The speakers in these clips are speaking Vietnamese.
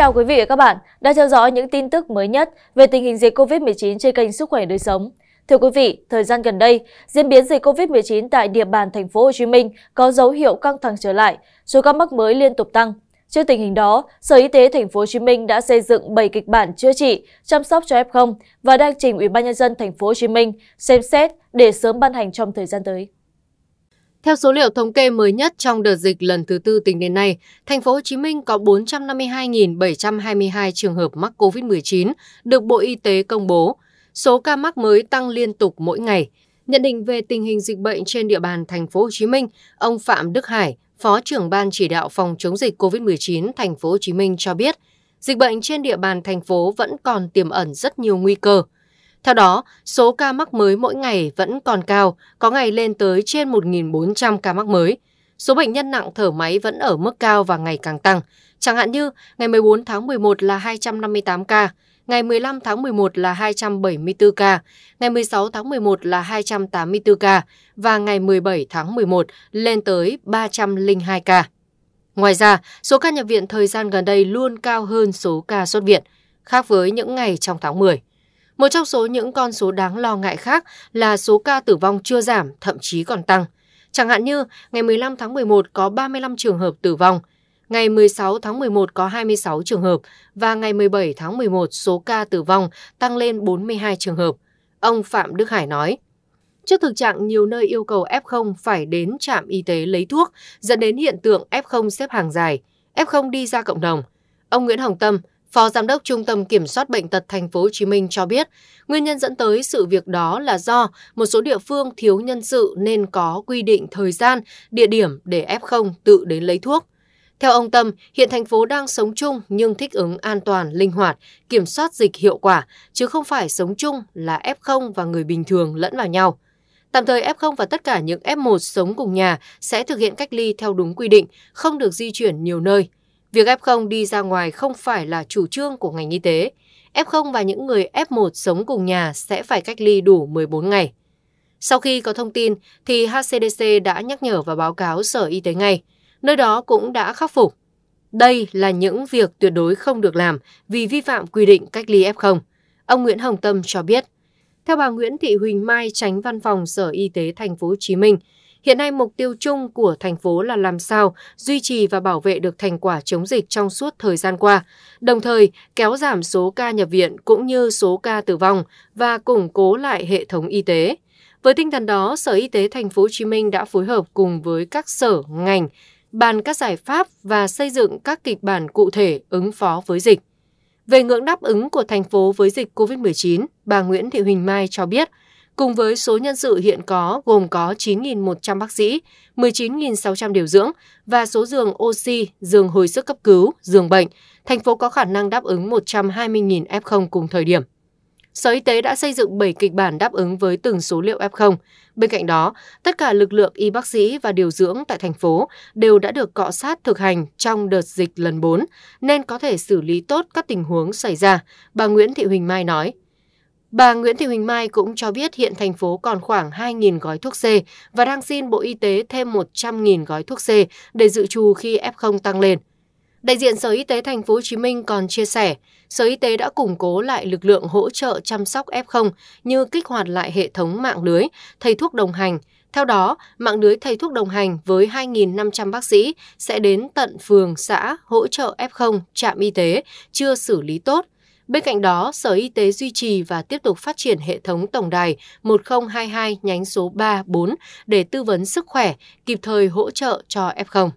chào quý vị và các bạn đã theo dõi những tin tức mới nhất về tình hình dịch COVID-19 trên kênh Sức khỏe đời sống. Thưa quý vị, thời gian gần đây, diễn biến dịch COVID-19 tại địa bàn thành phố Hồ Chí Minh có dấu hiệu căng thẳng trở lại, số ca mắc mới liên tục tăng. Trước tình hình đó, Sở Y tế thành phố Hồ Chí Minh đã xây dựng 7 kịch bản chữa trị, chăm sóc cho F0 và đang trình Ủy ban nhân dân thành phố Hồ Chí Minh xem xét để sớm ban hành trong thời gian tới. Theo số liệu thống kê mới nhất trong đợt dịch lần thứ tư tính đến nay, thành phố Hồ Chí Minh có 452.722 trường hợp mắc COVID-19 được Bộ Y tế công bố. Số ca mắc mới tăng liên tục mỗi ngày. Nhận định về tình hình dịch bệnh trên địa bàn thành phố Hồ Chí Minh, ông Phạm Đức Hải, Phó trưởng ban chỉ đạo phòng chống dịch COVID-19 thành phố Hồ Chí Minh cho biết, dịch bệnh trên địa bàn thành phố vẫn còn tiềm ẩn rất nhiều nguy cơ. Theo đó, số ca mắc mới mỗi ngày vẫn còn cao, có ngày lên tới trên 1.400 ca mắc mới. Số bệnh nhân nặng thở máy vẫn ở mức cao và ngày càng tăng. Chẳng hạn như ngày 14 tháng 11 là 258 ca, ngày 15 tháng 11 là 274 ca, ngày 16 tháng 11 là 284 ca và ngày 17 tháng 11 lên tới 302 ca. Ngoài ra, số ca nhập viện thời gian gần đây luôn cao hơn số ca xuất viện, khác với những ngày trong tháng 10. Một trong số những con số đáng lo ngại khác là số ca tử vong chưa giảm, thậm chí còn tăng. Chẳng hạn như ngày 15 tháng 11 có 35 trường hợp tử vong, ngày 16 tháng 11 có 26 trường hợp và ngày 17 tháng 11 số ca tử vong tăng lên 42 trường hợp. Ông Phạm Đức Hải nói, Trước thực trạng nhiều nơi yêu cầu F0 phải đến trạm y tế lấy thuốc, dẫn đến hiện tượng F0 xếp hàng dài, F0 đi ra cộng đồng. Ông Nguyễn Hồng Tâm, Phó Giám đốc Trung tâm Kiểm soát Bệnh tật tp hcm cho biết, nguyên nhân dẫn tới sự việc đó là do một số địa phương thiếu nhân sự nên có quy định thời gian, địa điểm để F0 tự đến lấy thuốc. Theo ông Tâm, hiện thành phố đang sống chung nhưng thích ứng an toàn, linh hoạt, kiểm soát dịch hiệu quả, chứ không phải sống chung là F0 và người bình thường lẫn vào nhau. Tạm thời F0 và tất cả những F1 sống cùng nhà sẽ thực hiện cách ly theo đúng quy định, không được di chuyển nhiều nơi – Việc F0 đi ra ngoài không phải là chủ trương của ngành y tế. F0 và những người F1 sống cùng nhà sẽ phải cách ly đủ 14 ngày. Sau khi có thông tin thì HCDC đã nhắc nhở và báo cáo Sở Y tế ngay, nơi đó cũng đã khắc phục. Đây là những việc tuyệt đối không được làm vì vi phạm quy định cách ly F0. Ông Nguyễn Hồng Tâm cho biết. Theo bà Nguyễn Thị Huỳnh Mai, tránh văn phòng Sở Y tế Thành phố Hồ Chí Minh, Hiện nay mục tiêu chung của thành phố là làm sao duy trì và bảo vệ được thành quả chống dịch trong suốt thời gian qua, đồng thời kéo giảm số ca nhập viện cũng như số ca tử vong và củng cố lại hệ thống y tế. Với tinh thần đó, Sở Y tế thành phố Hồ Chí Minh đã phối hợp cùng với các sở ngành bàn các giải pháp và xây dựng các kịch bản cụ thể ứng phó với dịch. Về ngưỡng đáp ứng của thành phố với dịch COVID-19, bà Nguyễn Thị Huỳnh Mai cho biết cùng với số nhân sự hiện có gồm có 9.100 bác sĩ, 19.600 điều dưỡng và số giường oxy, giường hồi sức cấp cứu, giường bệnh, thành phố có khả năng đáp ứng 120.000 F0 cùng thời điểm. Sở Y tế đã xây dựng 7 kịch bản đáp ứng với từng số liệu F0. Bên cạnh đó, tất cả lực lượng y bác sĩ và điều dưỡng tại thành phố đều đã được cọ sát thực hành trong đợt dịch lần 4, nên có thể xử lý tốt các tình huống xảy ra, bà Nguyễn Thị Huỳnh Mai nói. Bà Nguyễn Thị Huỳnh Mai cũng cho biết hiện thành phố còn khoảng 2.000 gói thuốc C và đang xin Bộ Y tế thêm 100.000 gói thuốc C để dự trù khi F0 tăng lên. Đại diện Sở Y tế Thành phố Hồ Chí Minh còn chia sẻ, Sở Y tế đã củng cố lại lực lượng hỗ trợ chăm sóc F0 như kích hoạt lại hệ thống mạng lưới thầy thuốc đồng hành. Theo đó, mạng lưới thầy thuốc đồng hành với 2.500 bác sĩ sẽ đến tận phường, xã hỗ trợ F0, trạm y tế chưa xử lý tốt bên cạnh đó sở y tế duy trì và tiếp tục phát triển hệ thống tổng đài 1022 nhánh số ba bốn để tư vấn sức khỏe kịp thời hỗ trợ cho f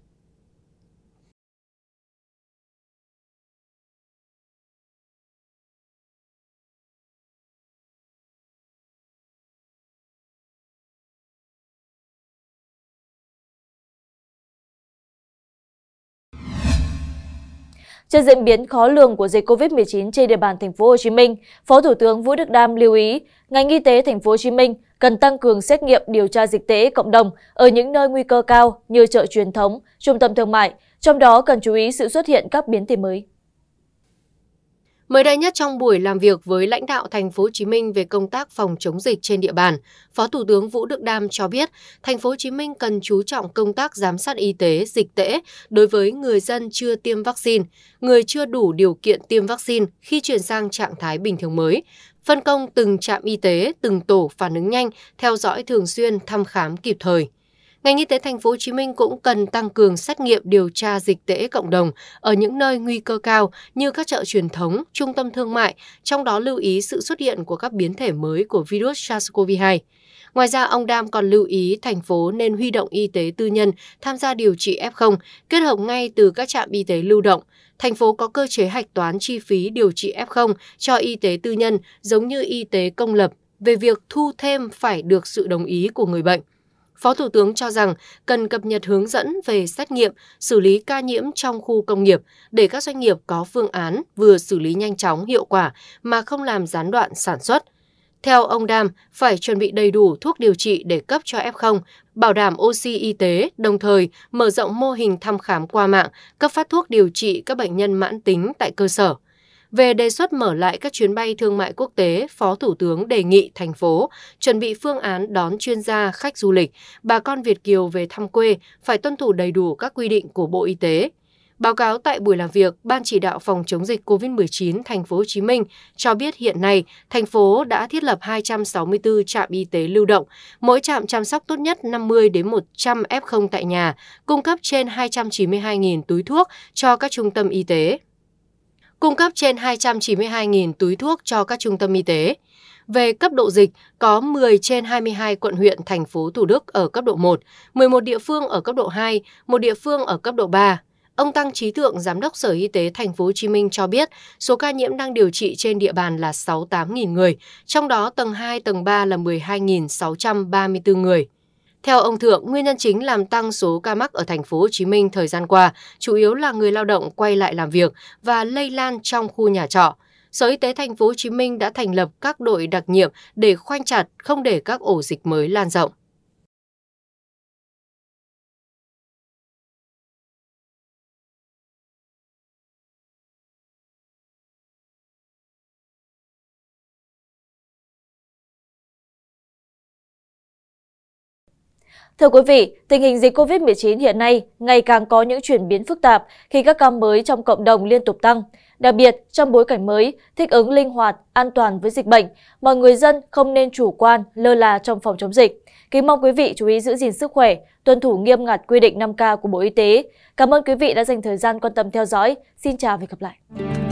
Trước diễn biến khó lường của dịch COVID-19 trên địa bàn thành phố hồ chí minh Phó Thủ tướng Vũ Đức Đam lưu ý ngành y tế tp hcm cần tăng cường xét nghiệm điều tra dịch tễ cộng đồng ở những nơi nguy cơ cao như chợ truyền thống, trung tâm thương mại, trong đó cần chú ý sự xuất hiện các biến thể mới. Mới đây nhất trong buổi làm việc với lãnh đạo thành phố Hồ Chí Minh về công tác phòng chống dịch trên địa bàn, Phó Thủ tướng Vũ Đức Đam cho biết, thành phố Hồ Chí Minh cần chú trọng công tác giám sát y tế, dịch tễ đối với người dân chưa tiêm vaccine, người chưa đủ điều kiện tiêm vaccine khi chuyển sang trạng thái bình thường mới, phân công từng trạm y tế, từng tổ phản ứng nhanh, theo dõi thường xuyên, thăm khám kịp thời ngành y tế tp hcm cũng cần tăng cường xét nghiệm điều tra dịch tễ cộng đồng ở những nơi nguy cơ cao như các chợ truyền thống, trung tâm thương mại, trong đó lưu ý sự xuất hiện của các biến thể mới của virus SARS-CoV-2. Ngoài ra, ông Đam còn lưu ý thành phố nên huy động y tế tư nhân tham gia điều trị F0, kết hợp ngay từ các trạm y tế lưu động. Thành phố có cơ chế hạch toán chi phí điều trị F0 cho y tế tư nhân giống như y tế công lập về việc thu thêm phải được sự đồng ý của người bệnh phó thủ tướng cho rằng cần cập nhật hướng dẫn về xét nghiệm xử lý ca nhiễm trong khu công nghiệp để các doanh nghiệp có phương án vừa xử lý nhanh chóng hiệu quả mà không làm gián đoạn sản xuất theo ông Đam, phải chuẩn bị đầy đủ thuốc điều trị để cấp cho F0, bảo đảm oxy y tế, đồng thời mở rộng mô hình thăm khám qua mạng, cấp phát thuốc điều trị các bệnh nhân mãn tính tại cơ sở về đề xuất mở lại các chuyến bay thương mại quốc tế phó thủ tướng đề nghị thành phố chuẩn bị phương án đón chuyên gia khách du lịch bà con việt kiều về thăm quê phải tuân thủ đầy đủ các quy định của bộ y tế Báo cáo tại buổi làm việc, Ban chỉ đạo phòng chống dịch COVID-19 thành phố Hồ Chí Minh cho biết hiện nay thành phố đã thiết lập 264 trạm y tế lưu động, mỗi trạm chăm sóc tốt nhất 50 đến 100 F0 tại nhà, cung cấp trên 292.000 túi thuốc cho các trung tâm y tế cung cấp trên 292.000 túi thuốc cho các trung tâm y tế. Về cấp độ dịch, có 10 trên 22 quận huyện thành phố Thủ Đức ở cấp độ 1, 11 địa phương ở cấp độ 2, một địa phương ở cấp độ 3. Ông Tăng Trí Thượng, Giám đốc Sở Y tế Thành phố Hồ Chí Minh cho biết, số ca nhiễm đang điều trị trên địa bàn là 68.000 người, trong đó tầng 2, tầng 3 là 12.634 người. Theo ông Thượng, nguyên nhân chính làm tăng số ca mắc ở thành phố Hồ Chí Minh thời gian qua chủ yếu là người lao động quay lại làm việc và lây lan trong khu nhà trọ. Sở Y tế thành phố Hồ Chí Minh đã thành lập các đội đặc nhiệm để khoanh chặt không để các ổ dịch mới lan rộng. Thưa quý vị, tình hình dịch COVID-19 hiện nay ngày càng có những chuyển biến phức tạp khi các ca mới trong cộng đồng liên tục tăng. Đặc biệt, trong bối cảnh mới, thích ứng linh hoạt, an toàn với dịch bệnh, mọi người dân không nên chủ quan, lơ là trong phòng chống dịch. Kính mong quý vị chú ý giữ gìn sức khỏe, tuân thủ nghiêm ngặt quy định 5K của Bộ Y tế. Cảm ơn quý vị đã dành thời gian quan tâm theo dõi. Xin chào và hẹn gặp lại.